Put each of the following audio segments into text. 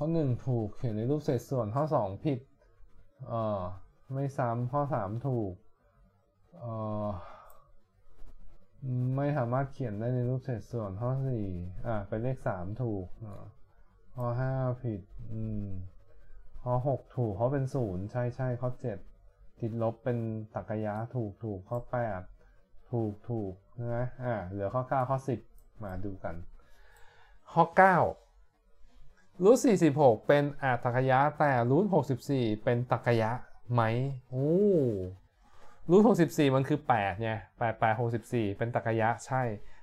ข้อหนึ่งถูกเขียนในรูปเศษส่วนข้อสองผิดเออไม่ซ้ำข้อสามถูกเออไม่สามารถเขียนได้ในรูปเศษส่วนข้อสี่อ่ะเป็นเลขสามถูกข้อห้าผิดอืมข้อหกถูกเขาเป็นศูนย์ใช่ใช่ข้อเจ็ดติดลบเป็นตักยะถูกถูกข้อแปดถูกถูกนะอ่าเหลือข้อเก้าข้อสิบมาดูกันข้อเก้ารูท46 เป็นอาตักยะแต่รูท64 เป็นตักยะไหมโอ้รูท64มันคือ8ไง8 8 64 เป็นตักยะใช่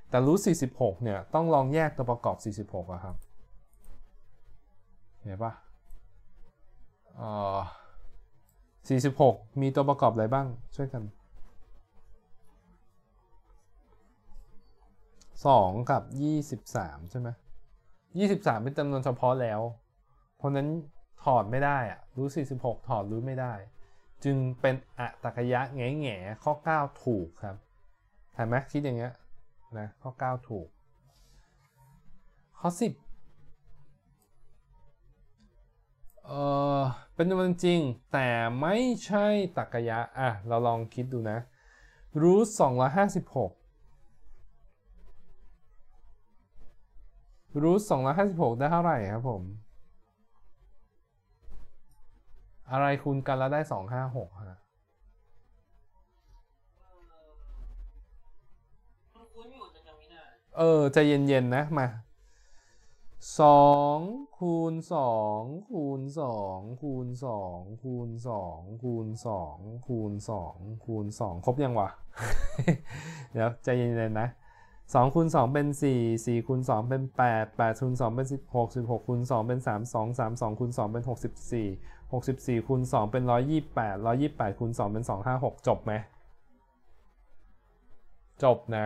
แต่รูท46เนี่ย ต้องลองแยกตัวประกอบ 46อะครับ เห็นปะเอ่อ46 มีตัวประกอบอะไรบ้างช่วยกัน 2 กับ 23 ใช่ไหมยี่สสิบามเป็นจำนวนเฉพาะแล้ว เพราะนั้นถอดไม่ได้อะรูทหกถอดรูทไม่ได้ จึงเป็นอัตกยะแง่แง่ข้อ 9 ถูกครับถ้็นไหมคิดอย่างเงี้ยนะข้อ 9 ถูก ข้อ 10 เออเป็นจำนวนจริง แต่ไม่ใช่ตรกยะ อ่ะ เราลองคิดดูนะรูท256รูทสองร้อยห้าสิบหกได้เท่าไหร่ครับผม อะไรคูณกันแล้วได้สองห้าหกฮะเออ ใจเย็นๆนะมาสองคูณสองคูณสองคูณสองคูณสองคูณสองคูณสองคูณสองครบยังวะ เดี๋ยว ใจเย็นๆนะ2คูณ2เป็น 4 4คูณ2เป็น 8 8คูณ2เป็น16 16คูณ2เป็น 32 32คูณ2เป็น 64 64คูณ2เป็น128 128คูณ2เป็น 256จบไหมจบนะ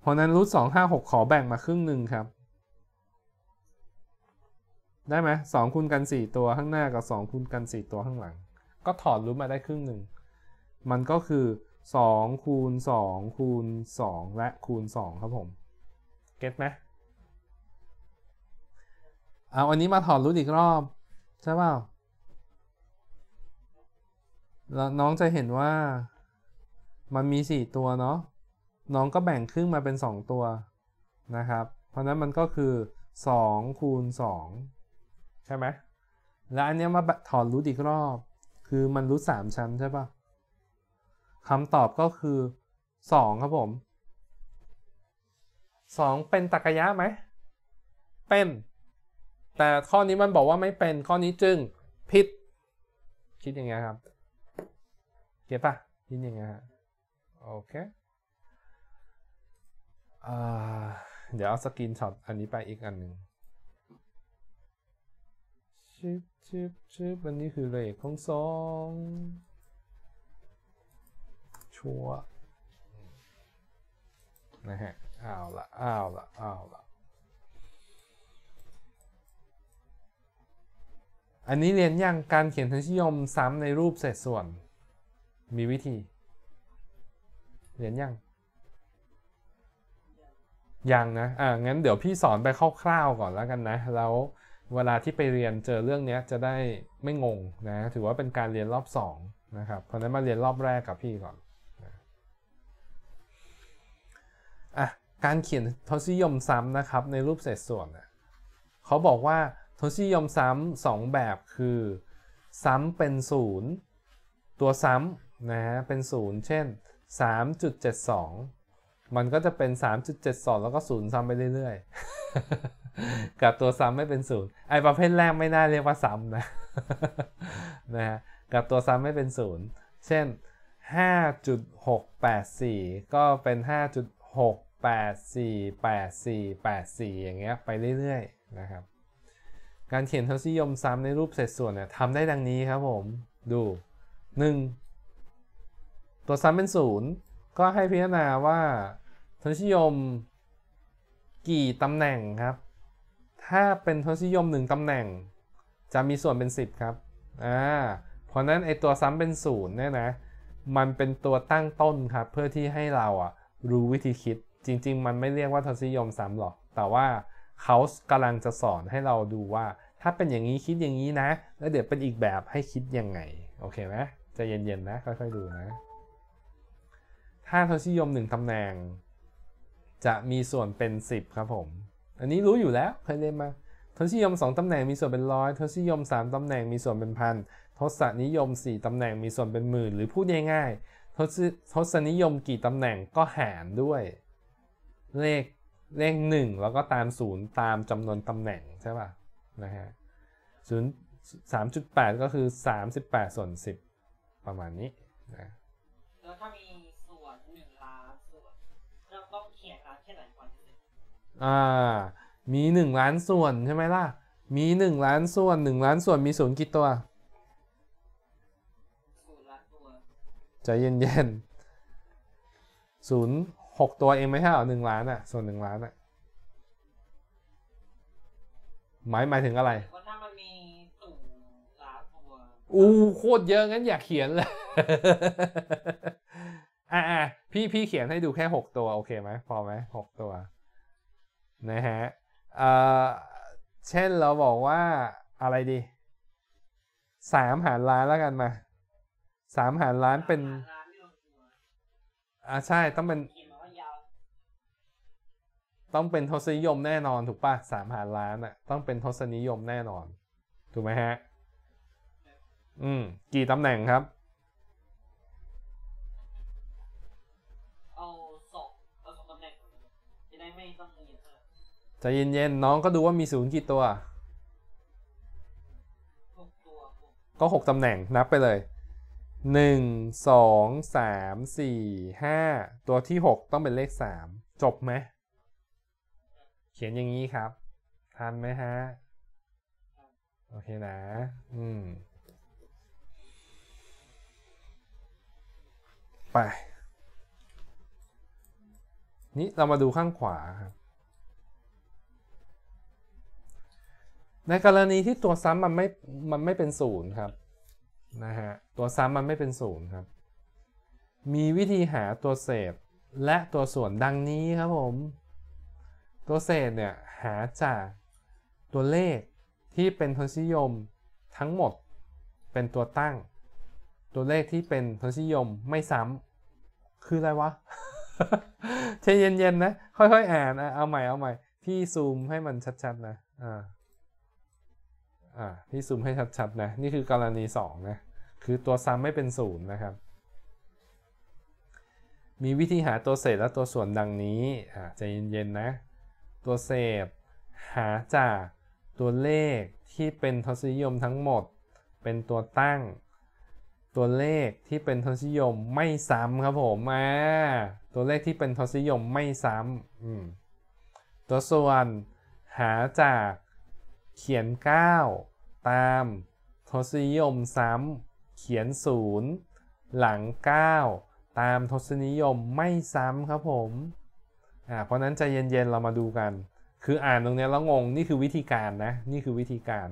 เพราะนั้นรูท256 ขอแบ่งมาครึ่งหนึ่งครับ ได้ไหม2คูณกัน 4 ตัวข้างหน้ากับ 2 คูณกัน 4 ตัวข้างหลัง ก็ถอดรูทมาได้ครึ่งหนึ่งมันก็คือ2คูณ2คูณ2และคูณ2ครับผมเก็ตไหมเอาอันนี้มาถอดรูทอีกรอบ ใช่ป่าแล้วน้องจะเห็นว่ามันมี 4 ตัวเนาะน้องก็แบ่งครึ่งมาเป็น 2 ตัวนะครับ เพราะนั้นมันก็คือ2คูณ2ใช่ไหมแล้วอันนี้มาถอดรูทอีกรอบคือมันรูท3ชั้นใช่ป่ะคำตอบก็คือ 2 ครับผม 2 เป็นตรรกะไหม เป็น แต่ข้อนี้มันบอกว่าไม่เป็นข้อนี้จึงผิด คิดอย่างเงี้ยครับ เก็บปะคิดอย่างเงี้ยโอเคเดี๋ยวเอาสกินช็อตอันนี้ไปอีกอันหนึ่งชิบชิบชิบอันนี้คือเลขของสองชัวนะฮะอ้าวละอ้าวละอ้าวละอันนี้เรียนยังการเขียนทศนิยมซ้ำในรูปเศษส่วน มีวิธี เรียนยังยังนะ อ่า งั้นเดี๋ยวพี่สอนไปคร่าวๆก่อนแล้วกันนะ แล้ว เวลาที่ไปเรียนเจอเรื่องนี้จะได้ไม่งงนะ ถือว่าเป็นการเรียนรอบสองนะครับ เพราะนั้นมาเรียนรอบแรกกับพี่ก่อนการเขียนทศนิยมซ้ำนะครับในรูปเศษส่วน เขาบอกว่าทศนิยมซ้ำสองแบบคือซ้ำเป็นศูนย์ตัวซ้ำนะฮะเป็นศูนย์เช่น 3.72 มันก็จะเป็น 3.72 แล้วก็ศูนย์ซ้ำไปเรื่อยๆ กับตัวซ้ำไม่เป็นศูนย์ไอประเภทแรกไม่น่าเรียกว่าซ้ำนะนะฮะกับตัวซ้ำไม่เป็นศูนย์เช่น 5.684 ก็เป็น 5.6 8 4 8 4 8 4 อย่างเงี้ยไปเรื่อยๆนะครับ การเขียนทศนิยมซ้ำในรูปเศษส่วนเนี่ยทำได้ดังนี้ครับผมดู 1 ตัวซ้ำเป็น 0 ก็ให้พิจารณาว่าทศนิยมกี่ตำแหน่งครับ ถ้าเป็นทศนิยม 1ตำแหน่ง จะมีส่วนเป็น 10 ครับอ่าเพราะนั้นไอตัวซ้ำเป็น0เนี่ยนะมันเป็นตัวตั้งต้นครับ เพื่อที่ให้เราอะรู้วิธีคิดจริงๆ มันไม่เรียกว่าทศนิยมซ้ำหรอกแต่ว่าเขากำลังจะสอนให้เราดูว่า ถ้าเป็นอย่างนี้คิดอย่างนี้นะ แล้วเดี๋ยวเป็นอีกแบบให้คิดยังไง โอเคไหมจะเย็นๆนะ ค่อยๆดูนะ ถ้าทศนิยมหนึ่งตำแหน่งจะมีส่วนเป็น 10 ครับผม อันนี้รู้อยู่แล้วเคยเรียนมาทศนิยม 2ตำแหน่งมีส่วนเป็นร้อยทศนิยม 3ตำแหน่งมีส่วนเป็นพันทศนิยม4ตำแหน่งมีส่วนเป็นหมื่นหรือพูดง่ายๆทศทศนิยมกี่ตำแหน่งก็หารด้วยเลขเลขหนึ่งแล้วก็ตามศูนย์ตามจำนวนตำแหน่งใช่ป่ะนะฮะศูนย์สามจุดแปดก็คือสามสิบแปดส่วนสิบประมาณนี้นะแล้วถ้ามีส่วนหนึ่งล้านส่วนเราต้องเขียนล้านแค่ไหนก่อนอ่ามีหนึ่งล้านส่วนใช่ไหมล่ะ มีหนึ่งล้านส่วนหนึ่งล้านส่วนมีศูนย์กี่ตัวศูนย์ล้านตัวใจเย็นๆศูนย์หกตัวเองไม่ใช่หรอหนึ่งล้านอ่ะส่วนหนึ่งล้านอ่ะหมายหมายถึงอะไรถ้ามันมีตุล้านตัวอู้โคตรเยอะงั้นอยากเขียนเลยอ่าพี่พี่เขียนให้ดูแค่หกตัวโอเคไหมพอไหมหกตัวนะฮะเอ่อเช่นเราบอกว่าอะไรดีสามหารล้านแล้วกันมาสามหารล้านเป็นอ่าใช่ต้องเป็นต้องเป็นทศนิยมแน่นอนถูกปะสามพันล้านอะ่ะ ต้องเป็นทศนิยมแน่นอน ถูกไหมฮะ อืม กี่ตำแหน่งครับเอาสองเอาสองตำแหน่ง จะได้ไม่ต้องเยอใจะเย็นๆน้องก็ดูว่ามีศูนย์กี่ตัวก็หกตำแหน่งนับไปเลยหนึ่งสองสามสี่ห้าตัวที่หกต้องเป็นเลขสามจบไหมเขียนอย่างนี้ครับ ทันไหมฮะ โอเคนะ อืม ไป นี่เรามาดูข้างขวาครับในกรณีที่ตัวซ้ำมันไม่ มันไม่เป็นศูนย์ครับ นะฮะ ตัวซ้ำมันไม่เป็นศูนย์ครับ มีวิธีหาตัวเศษและตัวส่วนดังนี้ครับผมตัวเศษเนี่ยหาจากตัวเลขที่เป็นทศนิยม ทั้งหมดเป็นตัวตั้งตัวเลขที่เป็นทศนิยม ไม่ซ้ำคืออะไรวะใจเย็นๆนะ ค่อยๆอ่านเอาใหม่เอาใหม่ พี่ซูมให้มันชัดๆ นะอ่าอ่าพี่ซูมให้ชัด ๆนะนี่คือกรณีสองนะ คือตัวซ้ำไม่เป็นศูนย์นะครับ มีวิธีหาตัวเศษและตัวส่วนดังนี้อ่าใจเย็นๆนะตัวเสพหาจากตัวเลขที่เป็นทศนิยมทั้งหมด เป็นตัวตั้ง ตัวเลขที่เป็นทศนิยมไม่ซ้ำครับผมาตัวเลขที่เป็นทศนิยมไม่ซ้ำตัวส่วนหาจากเขียน 9 ตามทศนิยมซ้ำเขียน0หลัง 9 ตามทศนิยมไม่ซ้ำครับผมเพราะนั้นใจเย็นๆ เรามาดูกัน คืออ่านตรงนี้แล้วงง นี่คือวิธีการนะ นี่คือวิธีการ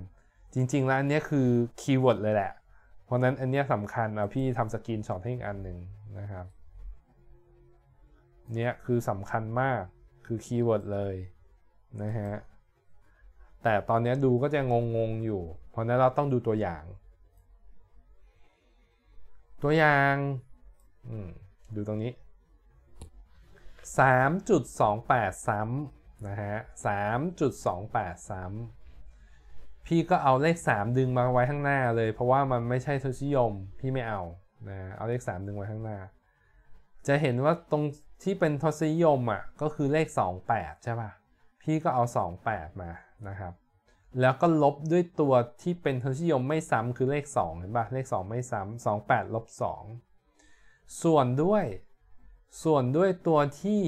จริงๆ แล้ว อันนี้คือคีย์เวิร์ดเลยแหละ เพราะนั้นอันนี้สำคัญเอาพี่ทำสกรีนช็อตให้อีกอันหนึ่งนะครับ เนี้ยคือสำคัญมาก คือคีย์เวิร์ดเลยนะฮะ แต่ตอนนี้ดูก็จะงงงอยู่ เพราะนั้นเราต้องดูตัวอย่าง ตัวอย่างดูตรงนี้3.28 ซ้ำนะฮะ3.28 ซ้ำพี่ก็เอาเลข 3 ดึงมาไว้ข้างหน้าเลยเพราะว่ามันไม่ใช่ทศนิยมพี่ไม่เอานะเอาเลข 3 ดึงไว้ข้างหน้า จะเห็นว่าตรงที่เป็นทศนิยมอ่ะก็คือเลข28ใช่ป่ะพี่ก็เอา 28 มานะครับแล้วก็ลบด้วยตัวที่เป็นทศนิยมไม่ซ้ำคือเลข2เห็นป่ะเลข 2 ไม่ซ้ำ28ลบ2ส่วนด้วยส่วนด้วยตัวที่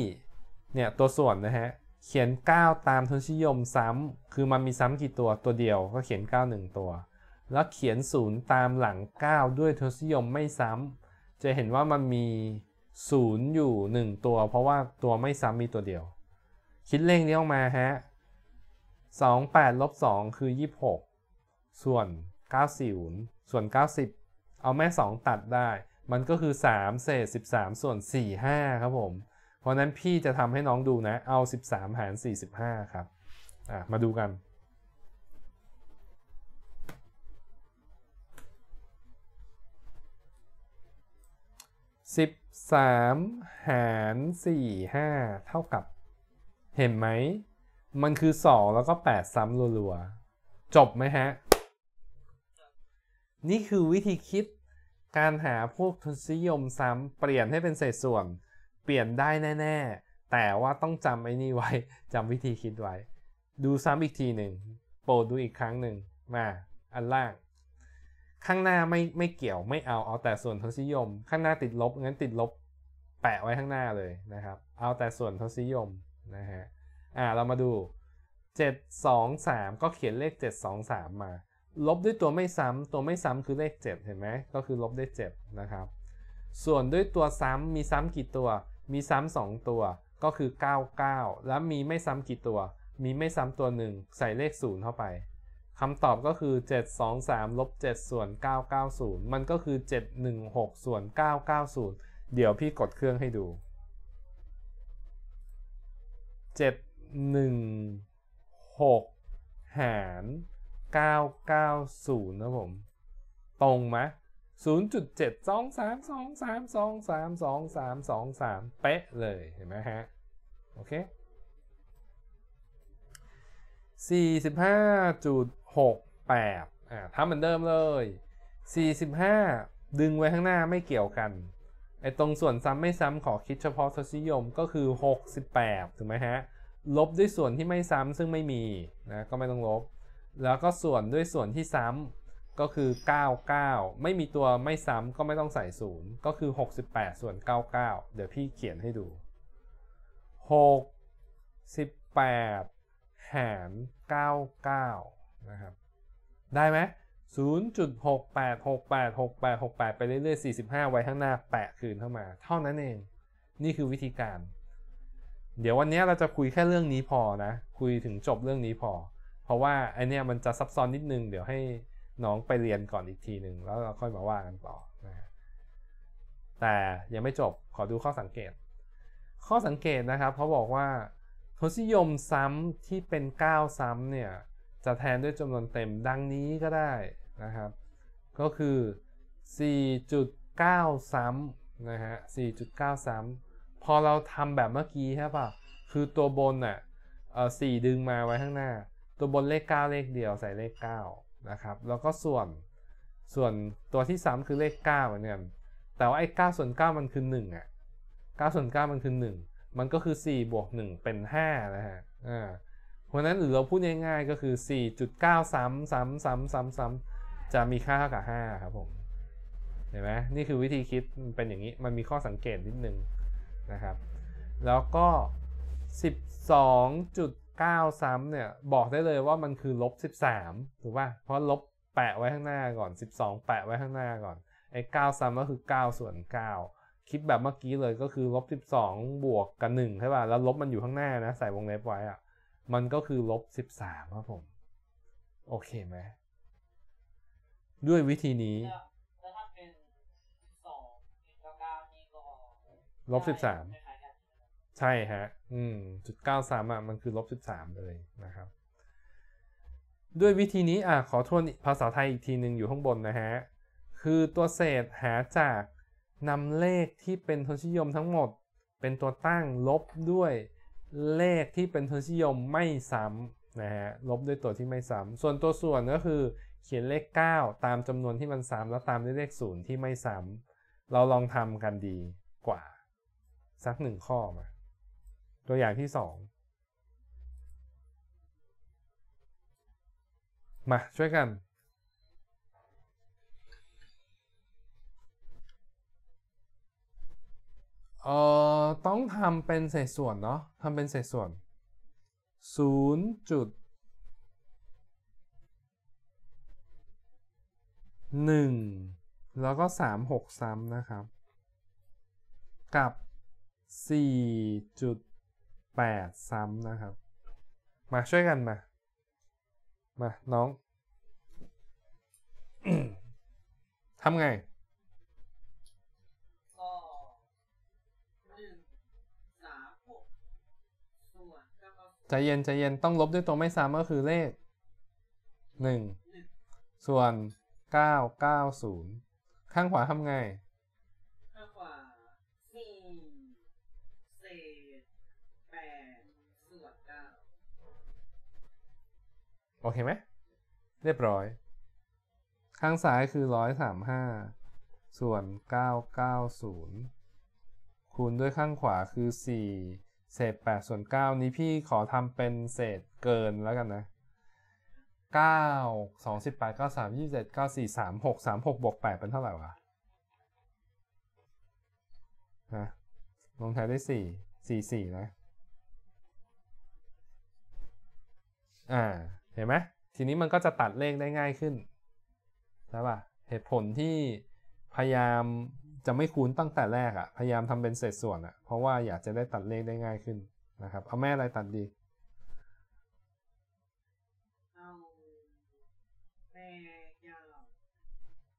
เนี่ยตัวส่วนนะฮะเขียน 9 ตามทุนิยมซ้ำคือมันมีซ้ำกี่ตัวตัวเดียวก็เขียน 9 1 ตัว แล้วเขียน 0 ตามหลัง 9 ด้วยทุนิยมไม่ซ้ำ จะเห็นว่ามันมี 0 อยู่ 1 ตัว เพราะว่าตัวไม่ซ้ำมีตัวเดียว คิดเลขนี้ออกมาฮะ2 8ลบ2คือ 26 ส่วน 90 ส่วน 90 เอาแม่ 2 ตัดได้มันก็คือ 3 เศษ 13 ส่วน4 5 ครับผม เพราะนั้นพี่จะทำให้น้องดูนะเอา 13 หาร 45 ครับ อ่ะ มาดูกันสิบสามหารสี่ห้าเท่ากับเห็นไหม มันคือสองแล้วก็แปดซ้ำรัวๆจบไหมฮะนี่คือวิธีคิดการหาพวกทศนิยมซ้ำเปลี่ยนให้เป็นเศษส่วน เปลี่ยนได้แน่ ๆ แต่ว่าต้องจำไอ้นี่ไว้จำวิธีคิดไว้ ดูซ้ำอีกทีหนึ่งโปรดดูอีกครั้งหนึ่งมาอันล่าง ข้างหน้าไม่ไม่เกี่ยวไม่เอาเอาแต่ส่วนทศนิยม ข้างหน้าติดลบงั้นติดลบแปะไว้ข้างหน้าเลยนะครับเอาแต่ส่วนทศนิยมนะฮะอ่าเรามาดู 723ก็เขียนเลข723 มาลบด้วยตัวไม่ซ้ำตัวไม่ซ้ำคือเลข 7 เห็นไหม ก็คือลบด้วย7นะครับ ส่วนด้วยตัวซ้ำมีซ้ำกี่ตัว มีซ้ำา2 ตัว ก็คือ 99 แล้วมีไม่ซ้ำกี่ตัว มีไม่ซ้ำตัวหนึ่งใส่เลข0เข้าไปคำตอบก็คือ723ลบ7ส่วน990 มันก็คือ 716ส่วน990 เดี๋ยวพี่กดเครื่องให้ดู 716 หาร990นะผม ตรงไหม0.7 2 3 2 3 2 3 2 3 2 3เป๊ะเลยเห็นไหมฮะโอเค45.68อ่าทำเหมือนเดิมเลย 45 ดึงไว้ข้างหน้าไม่เกี่ยวกันไอ้ตรงส่วนซ้ำไม่ซ้ำขอคิดเฉพาะทศนิยมก็คือ 68ถูกไหมฮะลบด้วยส่วนที่ไม่ซ้ำซึ่งไม่มีนะก็ไม่ต้องลบแล้วก็ส่วนด้วยส่วนที่ซ้ำก็คือ 99 ไม่มีตัวไม่ซ้ำก็ไม่ต้องใส่ศูนย์ ก็คือ 68 ส่วน 99 เดี๋ยวพี่เขียนให้ดู68หาร 99 นะครับ ได้ไหม 0.68686868 ไปเรื่อยๆ 45 ไว้ข้างหน้าแปะคืนเข้ามา เท่านั้นเอง นี่คือวิธีการ เดี๋ยววันนี้เราจะคุยแค่เรื่องนี้พอนะ คุยถึงจบเรื่องนี้พอราะว่าไอเนี้ยมันจะซับซ้อนนิดนึง เดี๋ยวให้น้องไปเรียนก่อนอีกทีหนึ่งแล้วเราค่อยมาว่ากันต่อนะฮะแต่ยังไม่จบขอดูข้อสังเกต ข้อสังเกตนะครับ เขาบอกว่าทศนิยมซ้ำที่เป็น 9 ซ้ำเนี่ย จะแทนด้วยจำนวนเต็มดังนี้ก็ได้นะครับ ก็คือ 4.9 ซ้ำนะฮะ4.9 ซ้ำพอเราทำแบบเมื่อกี้ใช่ป่ะคือตัวบนอ่ะสี่ดึงมาไว้ข้างหน้าตัวบนเลข 9 เลขเดียวใส่เลข 9 นะครับ แล้วก็ส่วนส่วนตัวที่ 3 คือเลข9เหมือนกันแต่ว่าไอ้9 ส่วน 9 มันคือ1อ่ะ9ส่วน 9 มันคือ 1 มันก็คือ 4 บวก 1 เป็น 5 นะฮะอ่าเพราะนั้นหรือเราพูดง่าย ๆ ก็คือ 4.9 ซ้ำซ้ำซ้ำซ้ำซ้ำจะมีค่าเท่ากับ 5 ครับผมเห็นไหมนี่คือวิธีคิดเป็นอย่างนี้ มันมีข้อสังเกตนิดนึงนะครับแล้วก็12.4 9ซ้ำเนี่ยบอกได้เลยว่ามันคือลบ13ถูกป่ะเพราะลบแปะไว้ข้างหน้าก่อน 12 แปะไว้ข้างหน้าก่อนไอ้9ซ้ำก็คือ9ส่วน9คิดแบบเมื่อกี้เลยก็คือลบ12บวกกับ1ใช่ป่ะแล้ว ลบมันอยู่ข้างหน้านะใส่วงเล็บไว้อะมันก็คือลบ13ครับผม โอเคไหมด้วยวิธีนี้ลบ13ใช่ฮะอืมจุดเก้าสามอ่ะมันคือลบสิบสามเลยนะครับ ด้วยวิธีนี้อ่ะขอทวนภาษาไทยอีกทีหนึ่งอยู่ข้างบนนะฮะ คือตัวเศษหาจากนำเลขที่เป็นทศนิยมทั้งหมด เป็นตัวตั้งลบด้วยเลขที่เป็นทศนิยมไม่ซ้ำนะฮะ ลบด้วยตัวที่ไม่ซ้ำส่วนตัวส่วนก็คือเขียนเลข 9 ตามจำนวนที่มันซ้ำแล้วตามด้วยเลข0ที่ไม่ซ้ำเราลองทำกันดีกว่าสักหนึ่งข้อมาตัวอย่างที่สองมา ช่วยกัน เอ่อต้องทำเป็นเศษส่วนเนาะทำเป็นเศษส่วน0จุด1แล้วก็ 3 6ซ้ำนะครับ กับ4จุดแปดซ้ำนะครับ มาช่วยกันมา มา น้องทำไงใจเย็น ใจเย็น ต้องลบด้วยตัวไม่ซ้ำก็คือเลข 1 ส่วน 990 ข้างขวาทำไงโอเคไหม เรียบร้อย ข้างซ้ายคือ 135 ส่วน 990 คูณด้วยข้างขวาคือ4เศษ8ส่วน9นี้พี่ขอทำเป็นเศษเกินแล้วกันนะ 9 28 93 27 94 36 36บวก8เป็นเท่าไหร่วะนะลงท้ายด้ 4 44นะอ่าเห็นไหมทีนี้มันก็จะตัดเลขได้ง่ายขึ้นใช่ป่ะ เหตุผลที่พยายามจะไม่คูณตั้งแต่แรกอะ่ะพยายามทำเป็นเศษส่วนอะ่ะเพราะว่าอยากจะได้ตัดเลขได้ง่ายขึ้นนะครับเอาแม่อะไรตัดดีเอาแม่ยา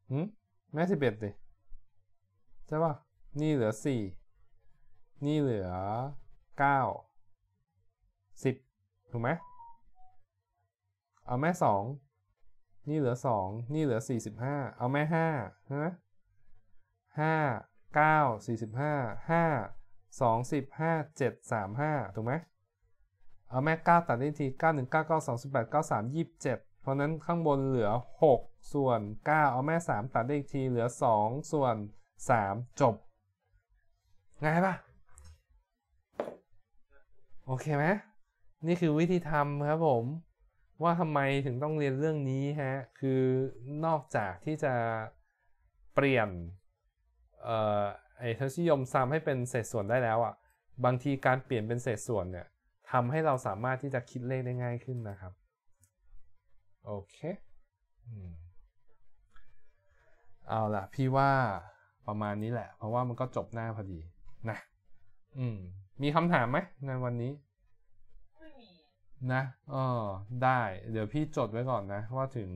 หืมแม่สิบเอ็ดดิ ใช่ป่ะ นี่เหลือสี่นี่เหลือเก้าสิบถูกไหมเอาแม่สอง นี่เหลือสอง นี่เหลือสี่สิบห้า เอาแม่ห้าใช่ไหมห้า เก้า สี่สิบห้า ห้า สองสิบห้า เจ็ด สามห้าถูกไหม เอาแม่เก้าตัดได้ทีเก้าหนึ่งเก้าเก้าสองสิบแปดเก้าสามยี่ิบเจ็ดเพราะนั้นข้างบนเหลือหกส่วนเก้า เอาแม่สามตัดได้อีกที เหลือสองส่วนสามจบง่ายปะโอเคไหม นี่คือวิธีทำครับผมว่าทำไมถึงต้องเรียนเรื่องนี้ฮะ คือนอกจากที่จะเปลี่ยน เอ่อไอ้ทศนิยมซ้ำให้เป็นเศษส่วนได้แล้วอะ่ะ บางทีการเปลี่ยนเป็นเศษส่วนเนี่ยทำให้เราสามารถที่จะคิดเลขได้ง่ายขึ้นนะครับ โอเคเอาละพี่ว่าประมาณนี้แหละ เพราะว่ามันก็จบหน้าพอดี นะ อืม มีคำถามไหมในวันนี้นะเออได้ เดี๋ยวพี่จดไว้ก่อนนะ ว่าถึง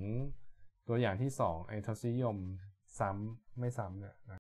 ตัวอย่างที่สองไอทศนิยมซ้ำไม่ซ้ำเนี่ยนะ